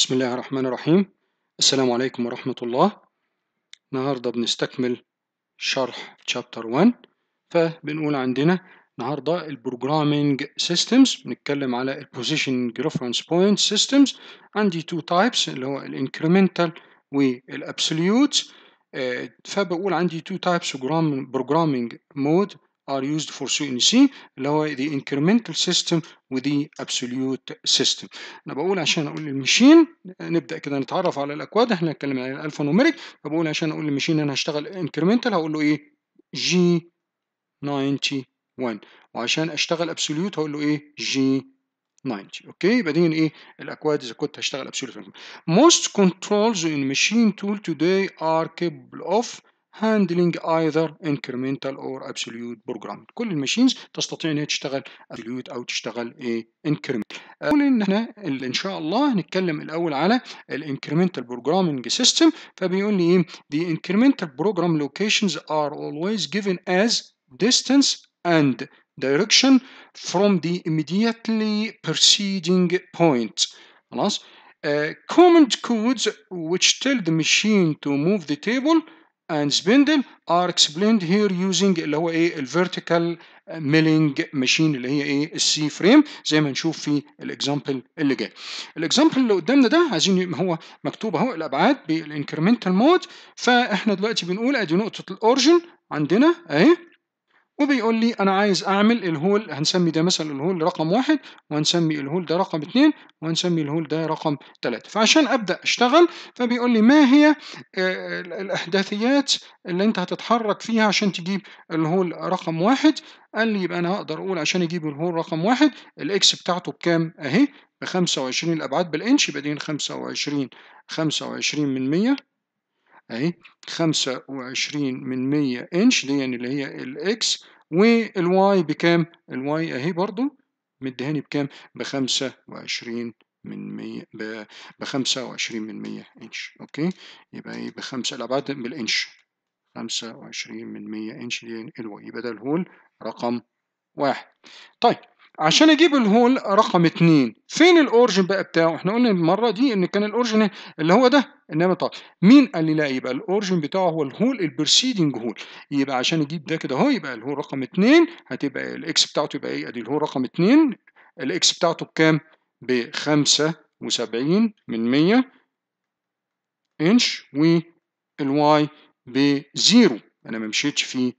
بسم الله الرحمن الرحيم السلام عليكم ورحمة الله النهاردة بنستكمل شرح chapter 1 فبنقول عندنا النهاردة البروجرامينج سيستمز بنتكلم على البوزيشن ريفرنس بوينت سيستمز عندي تو تايبس اللي هو الانكريمنتال والابسوليوت آه، فبقول عندي تو تايبس بروجرامينج مود are used for CNC اللي هو the incremental system with the absolute system انا بقول عشان اقول للمشين نبدا كده نتعرف على الاكواد احنا هنتكلم عن الالفا نوميريك فبقول عشان اقول للمشين انا هشتغل incremental هقول له ايه g 91 وعشان اشتغل ابسوليوت هقول له ايه g 90 اوكي يبقى دي ايه الاكواد اذا كنت هشتغل ابسوليوت most controls in machine tool today are capable of handling either incremental or absolute program كل الماشينز تستطيع انها تشتغل absolute او تشتغل ايه incremental اقول ان احنا ان شاء الله هنتكلم الاول على الانكريمنتال programming system فبيقول لي ايه the incremental program locations are always given as distance and direction from the immediately preceding point خلاص uh, command codes which tell the machine to move the table and spindle are explained here using اللي هو ايه الفيرتيكال ميلينج ماشين اللي هي ايه السي فريم زي ما نشوف في الاكزامبل اللي جاي الاكزامبل اللي قدامنا ده عايزين هو مكتوب اهو الابعاد بالانكريمنتال مود فاحنا دلوقتي بنقول ادي نقطه الاورجن عندنا اهي وبيقول لي انا عايز اعمل الهول هنسمي ده مثلا الهول رقم واحد وهنسمي الهول ده رقم اثنين وهنسمي الهول ده رقم ثلاثة فعشان ابدا اشتغل فبيقول لي ما هي آه، الاحداثيات اللي انت هتتحرك فيها عشان تجيب الهول رقم واحد قال لي يبقى انا هقدر اقول عشان اجيب الهول رقم واحد الاكس بتاعته بكام اهي ب 25 الابعاد بالانش يبقى دي 25 25 من 100 اهي 25 من 100 انش دي يعني اللي هي الاكس والواي بكام؟ الواي اهي برضو مدهاني بكام؟ ب 25 من 100 ب 25 من 100 انش اوكي يبقى ايه بخمسه الابعاد بالانش 25 من 100 انش دي هي يعني الواي يبقى ده الهول رقم واحد طيب عشان اجيب الهول رقم 2 فين الاورجن بقى بتاعه احنا قلنا المره دي ان كان الاورجن اللي هو ده انما طب مين قال لي لا يبقى الاورجن بتاعه هو الهول البرسيدنج هول يبقى عشان اجيب ده كده اهو يبقى الهول رقم 2 هتبقى الاكس بتاعته يبقى ايه ادي الهول رقم 2 الاكس بتاعته بكام ب 75 من 100 انش والواي ب 0 انا ما مشيتش في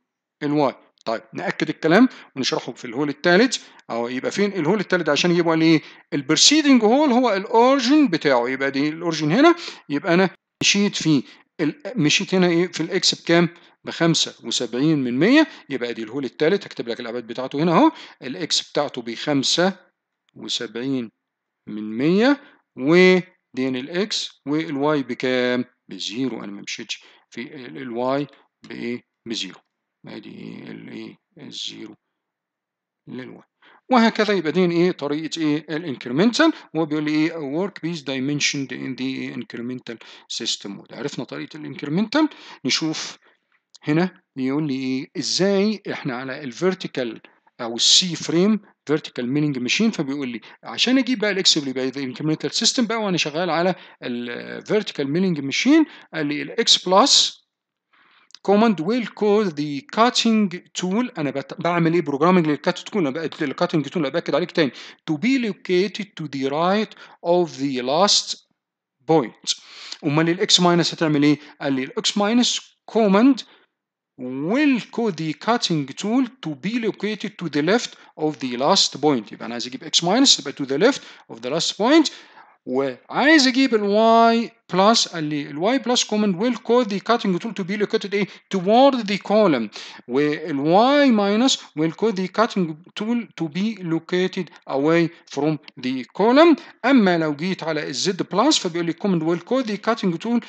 الواي طيب ناكد الكلام ونشرحه في الهول الثالث اهو يبقى فين الهول الثالث عشان يبقى ليه البرسيدنج هول هو الاورجن بتاعه يبقى دي الاورجن هنا يبقى انا مشيت فيه مشيت هنا ايه في الاكس بكام ب 75 من 100 يبقى دي الهول الثالث هكتب لك الابعاد بتاعته هنا اهو الاكس بتاعته ب 75 من 100 ان الاكس والواي بكام؟ بزيرو انا ما مشيتش في الواي بايه؟ بزيرو ادي الايه الزيرو للواحد وهكذا يبقى دي ايه طريقه ايه الانكريمنتال وهو بيقول لي ايه ورك بيس دايمنشند ان دي انكريمنتال سيستم عرفنا طريقه الانكريمنتال نشوف هنا بيقول لي ايه ازاي احنا على الفيرتيكال او السي فريم فيرتيكال ميلينج ماشين فبيقول لي عشان اجيب بقى الاكس بلي يبقى الانكريمنتال سيستم بقى وانا شغال على الفيرتيكال ميلينج ماشين قال لي الاكس بلس command will cause the cutting tool انا بعمل ايه بروجرامنج للكات تول انا بقى الكاتنج تول انا باكد عليك تاني to be located to the right of the last point امال الاكس ماينس هتعمل ايه قال لي الاكس ماينس command will call the cutting tool to be located to the left of the last point يبقى انا عايز اجيب x minus to the left of the last point وعايز اجيب الواي بلس قال لي الواي بلس كومند ويل كود ذا كاتنج تول تو بي لوكيتد ايه توورد ذا كولم والواي ماينس ويل كود ذا كاتنج تول تو بي لوكيتد اواي فروم ذا كولم اما لو جيت على الزد بلس فبيقول لي كومند ويل كود ذا كاتنج تول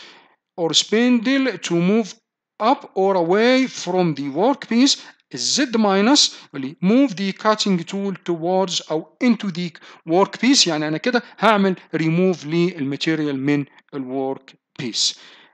اور سبيندل تو موف up or away from the workpiece Z minus يقول move the cutting tool towards او into the work piece يعني انا كده هعمل remove للماتيريال من الورك بيس